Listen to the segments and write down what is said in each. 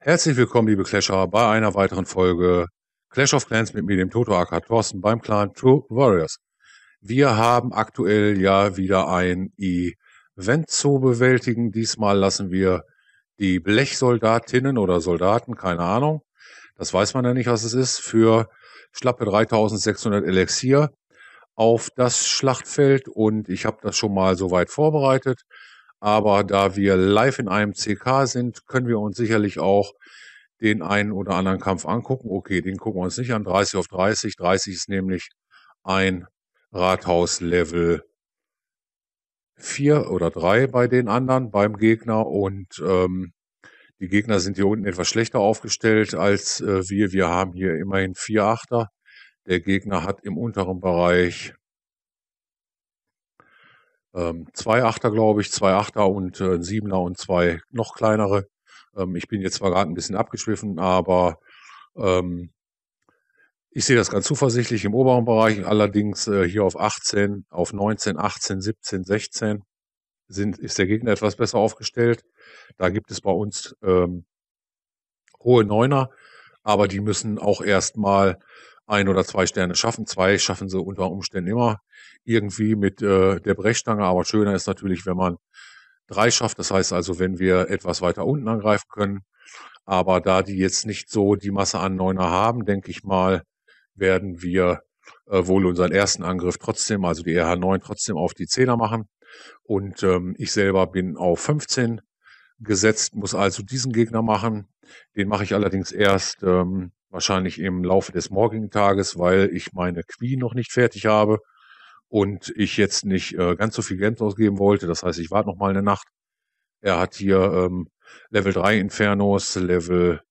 Herzlich willkommen, liebe Clasher, bei einer weiteren Folge Clash of Clans mit mir, dem Toto AK Thorsten, beim Clan True Warriors. Wir haben aktuell ja wieder ein Event zu bewältigen. Diesmal lassen wir die Blechsoldatinnen oder Soldaten, keine Ahnung, das weiß man ja nicht, was es ist, für schlappe 3600 Elixier auf das Schlachtfeld und ich habe das schon mal soweit vorbereitet. Aber da wir live in einem CK sind, können wir uns sicherlich auch den einen oder anderen Kampf angucken. Okay, den gucken wir uns nicht an. 30 auf 30. 30 ist nämlich ein Rathaus Level 4 oder 3 bei den anderen, beim Gegner. Und ähm, die Gegner sind hier unten etwas schlechter aufgestellt als äh, wir. Wir haben hier immerhin vier Achter. Der Gegner hat im unteren Bereich ähm, zwei Achter, glaube ich, zwei Achter und äh, ein Siebener und zwei noch kleinere. Ähm, ich bin jetzt zwar gerade ein bisschen abgeschwiffen, aber ähm, ich sehe das ganz zuversichtlich im oberen Bereich, allerdings äh, hier auf 18, auf 19, 18, 17, 16 sind, ist der Gegner etwas besser aufgestellt. Da gibt es bei uns ähm, hohe Neuner, aber die müssen auch erstmal ein oder zwei Sterne schaffen. Zwei schaffen sie unter Umständen immer irgendwie mit äh, der Brechstange. Aber schöner ist natürlich, wenn man drei schafft. Das heißt also, wenn wir etwas weiter unten angreifen können. Aber da die jetzt nicht so die Masse an Neuner haben, denke ich mal, werden wir äh, wohl unseren ersten Angriff trotzdem, also die RH9 trotzdem auf die Zehner machen. Und ähm, ich selber bin auf 15 gesetzt, muss also diesen Gegner machen. Den mache ich allerdings erst ähm, wahrscheinlich im Laufe des morgigen Tages, weil ich meine Queen noch nicht fertig habe und ich jetzt nicht äh, ganz so viel Geld ausgeben wollte. Das heißt, ich warte noch mal eine Nacht. Er hat hier ähm, Level 3 Infernos, Level,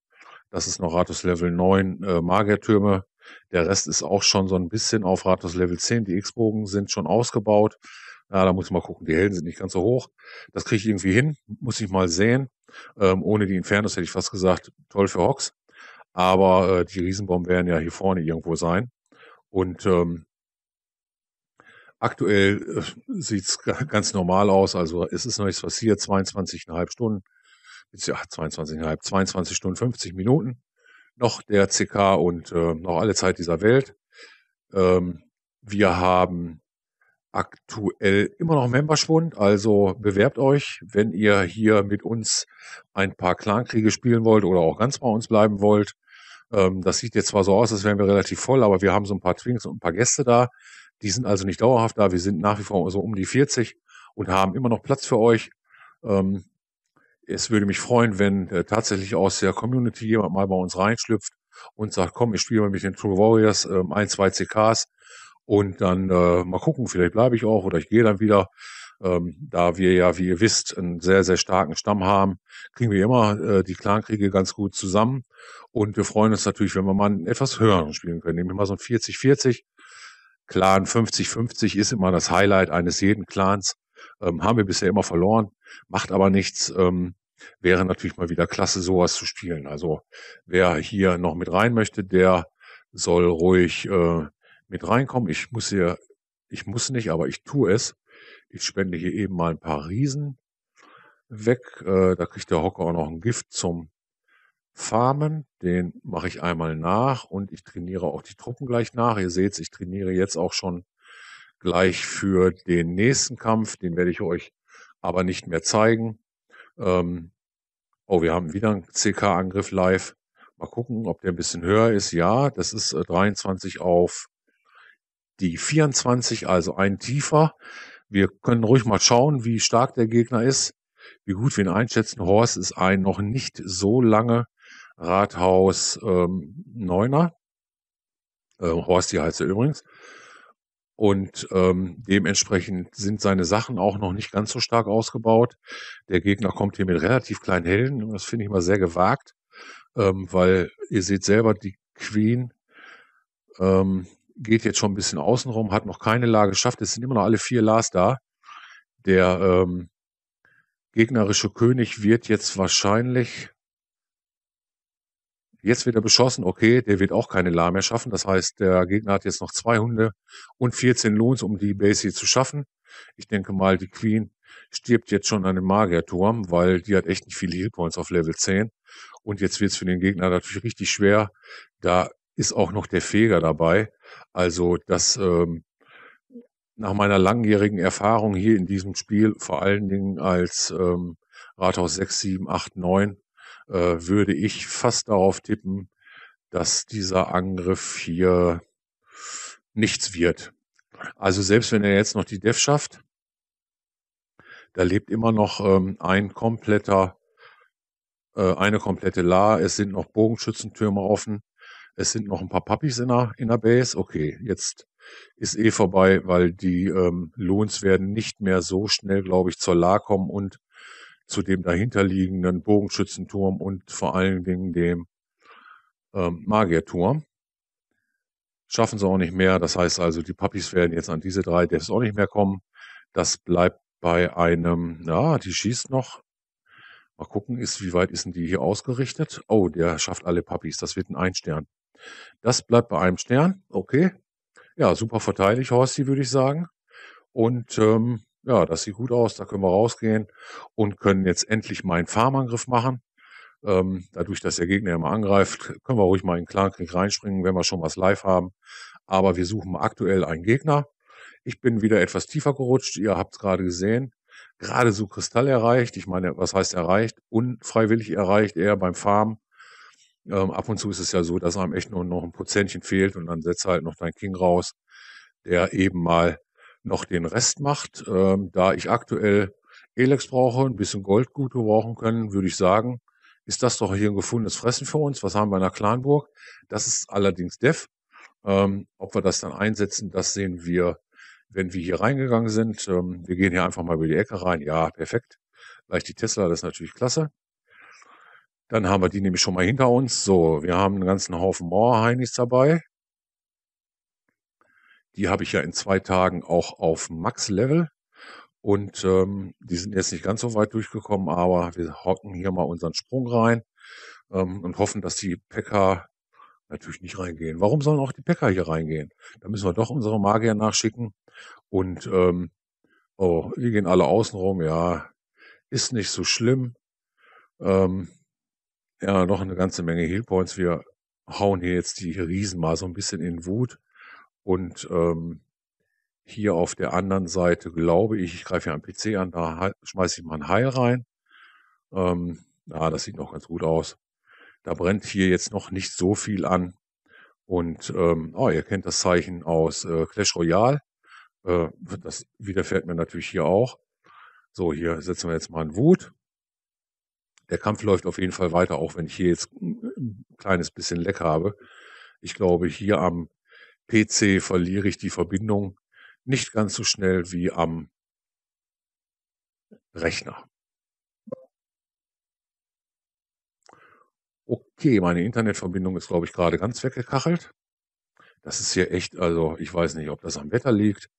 das ist noch Ratus Level 9 äh, Magiertürme. Der Rest ist auch schon so ein bisschen auf Ratus Level 10. Die X-Bogen sind schon ausgebaut. Na, da muss ich mal gucken. Die Helden sind nicht ganz so hoch. Das kriege ich irgendwie hin. Muss ich mal sehen. Ähm, ohne die Infernos hätte ich fast gesagt, toll für Hox. Aber äh, die Riesenbomben werden ja hier vorne irgendwo sein. Und ähm, aktuell äh, es ganz normal aus. Also es ist noch nichts passiert. 22,5 Stunden. Ja, 22,5, 22 Stunden 50 Minuten. Noch der CK und äh, noch alle Zeit dieser Welt. Ähm, wir haben aktuell immer noch Memberschwund. Also bewerbt euch, wenn ihr hier mit uns ein paar Clankriege spielen wollt oder auch ganz bei uns bleiben wollt. Ähm, das sieht jetzt zwar so aus, als wären wir relativ voll, aber wir haben so ein paar Twinks und ein paar Gäste da. Die sind also nicht dauerhaft da. Wir sind nach wie vor so um die 40 und haben immer noch Platz für euch. Ähm, es würde mich freuen, wenn äh, tatsächlich aus der Community jemand mal bei uns reinschlüpft und sagt, komm, ich spiele mal mit den True Warriors ähm, ein, zwei CKs und dann äh, mal gucken, vielleicht bleibe ich auch oder ich gehe dann wieder. Ähm, da wir ja, wie ihr wisst, einen sehr, sehr starken Stamm haben, kriegen wir immer äh, die Clankriege ganz gut zusammen. Und wir freuen uns natürlich, wenn wir mal einen etwas höheren spielen können, nämlich mal so ein 40-40. Clan 50-50 ist immer das Highlight eines jeden Clans. Ähm, haben wir bisher immer verloren, macht aber nichts. Ähm, wäre natürlich mal wieder klasse, sowas zu spielen. Also wer hier noch mit rein möchte, der soll ruhig äh, mit reinkommen. Ich muss hier, ich muss nicht, aber ich tue es. Ich spende hier eben mal ein paar Riesen weg. Äh, da kriegt der Hocker auch noch ein Gift zum Farmen. Den mache ich einmal nach und ich trainiere auch die Truppen gleich nach. Ihr seht ich trainiere jetzt auch schon gleich für den nächsten Kampf. Den werde ich euch aber nicht mehr zeigen. Ähm, oh, wir haben wieder einen CK-Angriff live. Mal gucken, ob der ein bisschen höher ist. Ja, das ist 23 äh, auf die 24, also ein tiefer. Wir können ruhig mal schauen, wie stark der Gegner ist, wie gut wir ihn einschätzen. Horst ist ein noch nicht so lange Rathaus ähm, Neuner. Äh, Horst die heißt er übrigens. Und ähm, dementsprechend sind seine Sachen auch noch nicht ganz so stark ausgebaut. Der Gegner kommt hier mit relativ kleinen Helden das finde ich mal sehr gewagt, ähm, weil ihr seht selber, die Queen ähm, geht jetzt schon ein bisschen außenrum, hat noch keine Lage geschafft. Es sind immer noch alle vier Lars da. Der ähm, gegnerische König wird jetzt wahrscheinlich. Jetzt wird er beschossen, okay, der wird auch keine La mehr schaffen. Das heißt, der Gegner hat jetzt noch zwei Hunde und 14 Lohns, um die Base hier zu schaffen. Ich denke mal, die Queen stirbt jetzt schon an dem Magierturm, weil die hat echt nicht viele Healpoints auf Level 10. Und jetzt wird es für den Gegner natürlich richtig schwer, da ist auch noch der Feger dabei. Also das ähm, nach meiner langjährigen Erfahrung hier in diesem Spiel, vor allen Dingen als ähm, Rathaus 6, 7, 8, 9, äh, würde ich fast darauf tippen, dass dieser Angriff hier nichts wird. Also selbst wenn er jetzt noch die Def schafft, da lebt immer noch ähm, ein kompletter, äh, eine komplette La. Es sind noch Bogenschützentürme offen es sind noch ein paar Puppies in der, in der Base. Okay, jetzt ist eh vorbei, weil die ähm, Loons werden nicht mehr so schnell, glaube ich, zur La kommen und zu dem dahinterliegenden Bogenschützenturm und vor allen Dingen dem ähm, Magierturm. Schaffen sie auch nicht mehr. Das heißt also, die Puppies werden jetzt an diese drei Devs auch nicht mehr kommen. Das bleibt bei einem, ja, die schießt noch. Mal gucken, ist, wie weit ist denn die hier ausgerichtet? Oh, der schafft alle Puppies. Das wird ein Einstern. Das bleibt bei einem Stern. Okay. Ja, super verteidigt, Horsti, würde ich sagen. Und ähm, ja, das sieht gut aus. Da können wir rausgehen und können jetzt endlich mal einen Farmangriff machen. Ähm, dadurch, dass der Gegner immer angreift, können wir ruhig mal in den Clankrieg reinspringen, wenn wir schon was live haben. Aber wir suchen aktuell einen Gegner. Ich bin wieder etwas tiefer gerutscht. Ihr habt es gerade gesehen. Gerade so Kristall erreicht. Ich meine, was heißt erreicht? Unfreiwillig erreicht er beim Farmen. Ähm, ab und zu ist es ja so, dass einem echt nur noch ein Prozentchen fehlt und dann setzt halt noch dein King raus, der eben mal noch den Rest macht. Ähm, da ich aktuell Elex brauche, ein bisschen Goldgut brauchen können, würde ich sagen, ist das doch hier ein gefundenes Fressen für uns. Was haben wir in der Clanburg? Das ist allerdings Dev. Ähm, ob wir das dann einsetzen, das sehen wir, wenn wir hier reingegangen sind. Ähm, wir gehen hier einfach mal über die Ecke rein. Ja, perfekt. Gleich die Tesla, das ist natürlich klasse. Dann haben wir die nämlich schon mal hinter uns. So, wir haben einen ganzen Haufen Moorheinis dabei. Die habe ich ja in zwei Tagen auch auf Max-Level. Und ähm, die sind jetzt nicht ganz so weit durchgekommen, aber wir hocken hier mal unseren Sprung rein ähm, und hoffen, dass die Päcker e natürlich nicht reingehen. Warum sollen auch die Päcker e hier reingehen? Da müssen wir doch unsere Magier nachschicken. Und ähm, oh, wir gehen alle außen rum, ja, ist nicht so schlimm. Ähm, ja, noch eine ganze Menge Healpoints. Wir hauen hier jetzt die Riesen mal so ein bisschen in Wut. Und ähm, hier auf der anderen Seite glaube ich, ich greife ja einen PC an, da schmeiße ich mal ein Heil rein. Ähm, ja, das sieht noch ganz gut aus. Da brennt hier jetzt noch nicht so viel an. Und ähm, oh, ihr kennt das Zeichen aus äh, Clash Royale. Äh, das widerfährt mir natürlich hier auch. So, hier setzen wir jetzt mal einen Wut der Kampf läuft auf jeden Fall weiter, auch wenn ich hier jetzt ein kleines bisschen Leck habe. Ich glaube, hier am PC verliere ich die Verbindung nicht ganz so schnell wie am Rechner. Okay, meine Internetverbindung ist, glaube ich, gerade ganz weggekachelt. Das ist hier echt, also ich weiß nicht, ob das am Wetter liegt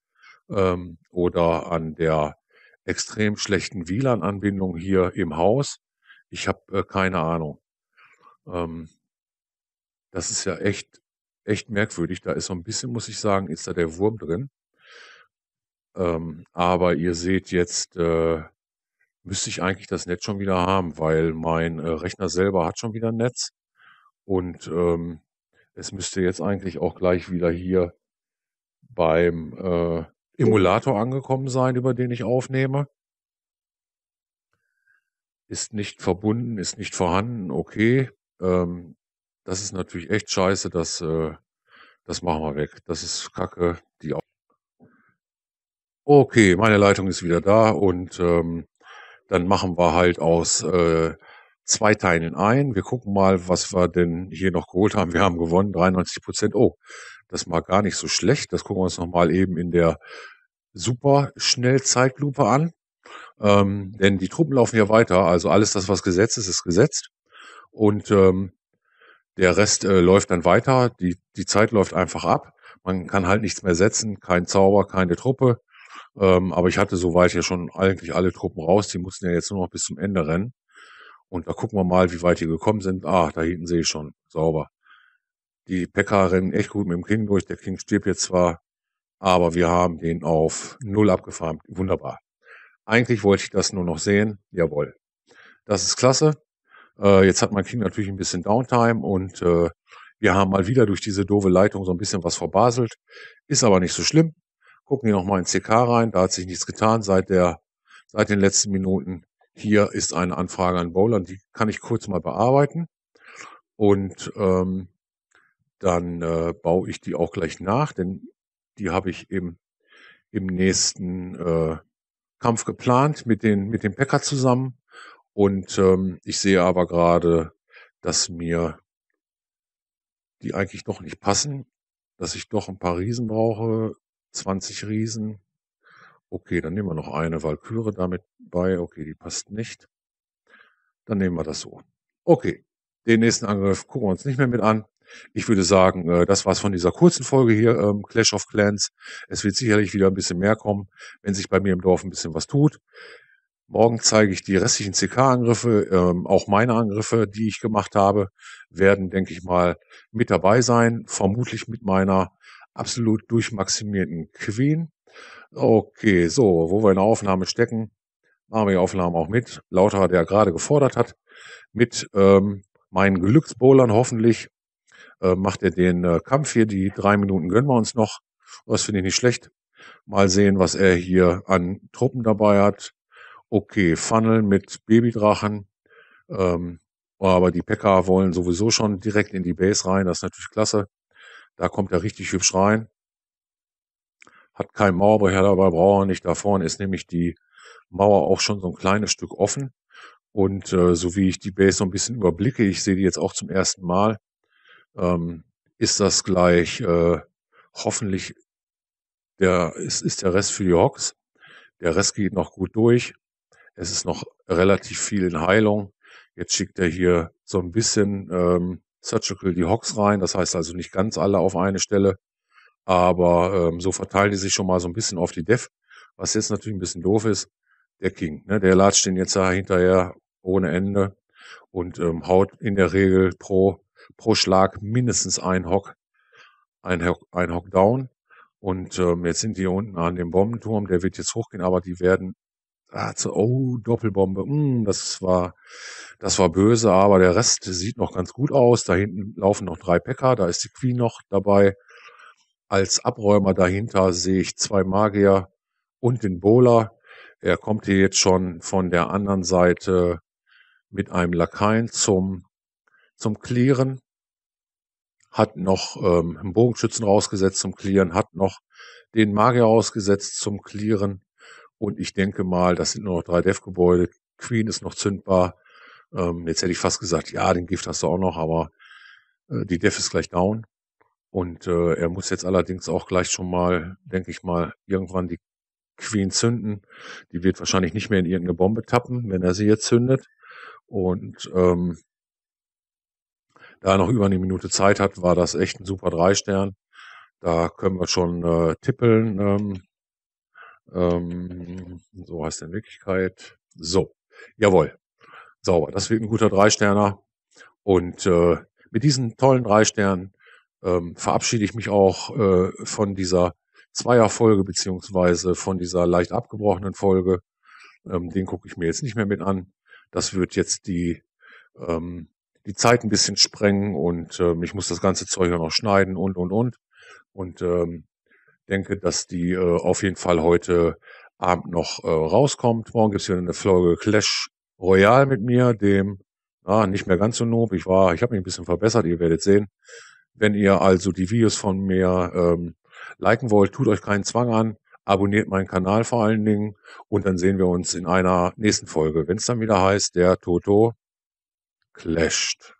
ähm, oder an der extrem schlechten WLAN-Anbindung hier im Haus. Ich habe äh, keine Ahnung. Ähm, das ist ja echt, echt merkwürdig. Da ist so ein bisschen, muss ich sagen, ist da der Wurm drin. Ähm, aber ihr seht jetzt, äh, müsste ich eigentlich das Netz schon wieder haben, weil mein äh, Rechner selber hat schon wieder ein Netz. Und ähm, es müsste jetzt eigentlich auch gleich wieder hier beim äh, Emulator angekommen sein, über den ich aufnehme ist nicht verbunden, ist nicht vorhanden, okay. Ähm, das ist natürlich echt scheiße, das, äh, das machen wir weg. Das ist Kacke, die auch. Okay, meine Leitung ist wieder da und ähm, dann machen wir halt aus äh, zwei Teilen ein. Wir gucken mal, was wir denn hier noch geholt haben. Wir haben gewonnen, 93 Prozent. Oh, das war gar nicht so schlecht. Das gucken wir uns nochmal eben in der super Schnellzeitlupe an. Ähm, denn die Truppen laufen ja weiter. Also alles das, was gesetzt ist, ist gesetzt. Und ähm, der Rest äh, läuft dann weiter. Die, die Zeit läuft einfach ab. Man kann halt nichts mehr setzen. Kein Zauber, keine Truppe. Ähm, aber ich hatte soweit ja schon eigentlich alle Truppen raus. Die mussten ja jetzt nur noch bis zum Ende rennen. Und da gucken wir mal, wie weit die gekommen sind. Ah, da hinten sehe ich schon. Sauber. Die Päcker rennen echt gut mit dem King durch. Der King stirbt jetzt zwar, aber wir haben den auf Null abgefahren. Wunderbar. Eigentlich wollte ich das nur noch sehen. Jawohl. Das ist klasse. Äh, jetzt hat mein Kind natürlich ein bisschen Downtime und äh, wir haben mal wieder durch diese doofe Leitung so ein bisschen was verbaselt. Ist aber nicht so schlimm. Gucken wir nochmal in CK rein. Da hat sich nichts getan seit der, seit den letzten Minuten. Hier ist eine Anfrage an Bowland. Die kann ich kurz mal bearbeiten. Und ähm, dann äh, baue ich die auch gleich nach, denn die habe ich im, im nächsten äh, Kampf geplant mit den, mit dem Packer zusammen. Und ähm, ich sehe aber gerade, dass mir die eigentlich doch nicht passen, dass ich doch ein paar Riesen brauche, 20 Riesen. Okay, dann nehmen wir noch eine Valkyrie damit bei. Okay, die passt nicht. Dann nehmen wir das so. Okay, den nächsten Angriff gucken wir uns nicht mehr mit an. Ich würde sagen, äh, das war's von dieser kurzen Folge hier, ähm, Clash of Clans. Es wird sicherlich wieder ein bisschen mehr kommen, wenn sich bei mir im Dorf ein bisschen was tut. Morgen zeige ich die restlichen CK-Angriffe, ähm, auch meine Angriffe, die ich gemacht habe, werden, denke ich mal, mit dabei sein. Vermutlich mit meiner absolut durchmaximierten Queen. Okay, so, wo wir in der Aufnahme stecken, machen wir die Aufnahmen auch mit. Lauter, der gerade gefordert hat, mit ähm, meinen Glücksbowlern hoffentlich äh, macht er den äh, Kampf hier. Die drei Minuten gönnen wir uns noch. Das finde ich nicht schlecht. Mal sehen, was er hier an Truppen dabei hat. Okay, Funnel mit Babydrachen. Ähm, aber die Pekka wollen sowieso schon direkt in die Base rein. Das ist natürlich klasse. Da kommt er richtig hübsch rein. Hat kein Mauerbrecher dabei, braucht er nicht. Da vorne ist nämlich die Mauer auch schon so ein kleines Stück offen. Und äh, so wie ich die Base so ein bisschen überblicke, ich sehe die jetzt auch zum ersten Mal, ähm, ist das gleich äh, hoffentlich der ist, ist der Rest für die Hawks. Der Rest geht noch gut durch. Es ist noch relativ viel in Heilung. Jetzt schickt er hier so ein bisschen ähm, Surgical die Hawks rein. Das heißt also nicht ganz alle auf eine Stelle. Aber ähm, so verteilen die sich schon mal so ein bisschen auf die Def. Was jetzt natürlich ein bisschen doof ist, der King. Ne? Der latscht den jetzt da hinterher ohne Ende und ähm, haut in der Regel pro pro Schlag mindestens ein Hock, ein Hock, ein Hock down. Und ähm, jetzt sind die unten an dem Bombenturm, der wird jetzt hochgehen, aber die werden ah, zu, oh, Doppelbombe, mm, das war, das war böse, aber der Rest sieht noch ganz gut aus. Da hinten laufen noch drei Päcker, da ist die Queen noch dabei. Als Abräumer dahinter sehe ich zwei Magier und den Bowler. Er kommt hier jetzt schon von der anderen Seite mit einem Lakaien zum zum Clearen, hat noch ähm, einen Bogenschützen rausgesetzt zum Clearen, hat noch den Magier rausgesetzt zum Clearen. Und ich denke mal, das sind nur noch drei Dev-Gebäude. Queen ist noch zündbar. Ähm, jetzt hätte ich fast gesagt, ja, den Gift hast du auch noch, aber äh, die Dev ist gleich down. Und äh, er muss jetzt allerdings auch gleich schon mal, denke ich mal, irgendwann die Queen zünden. Die wird wahrscheinlich nicht mehr in irgendeine Bombe tappen, wenn er sie jetzt zündet. Und ähm, da er noch über eine Minute Zeit hat, war das echt ein super Drei-Stern. Da können wir schon äh, tippeln. Ähm, ähm, so heißt in Wirklichkeit. So, jawohl. Sauber. Das wird ein guter Drei-Sterner. Und äh, mit diesen tollen Drei-Sternen ähm, verabschiede ich mich auch äh, von dieser Zweierfolge beziehungsweise von dieser leicht abgebrochenen Folge. Ähm, den gucke ich mir jetzt nicht mehr mit an. Das wird jetzt die ähm, die Zeit ein bisschen sprengen und ähm, ich muss das ganze Zeug ja noch schneiden und, und, und. Und ähm, denke, dass die äh, auf jeden Fall heute Abend noch äh, rauskommt. Morgen gibt's wieder eine Folge Clash Royale mit mir, dem ah, nicht mehr ganz so noob. Ich war, ich habe mich ein bisschen verbessert, ihr werdet sehen. Wenn ihr also die Videos von mir ähm, liken wollt, tut euch keinen Zwang an. Abonniert meinen Kanal vor allen Dingen und dann sehen wir uns in einer nächsten Folge, wenn es dann wieder heißt, der Toto clasht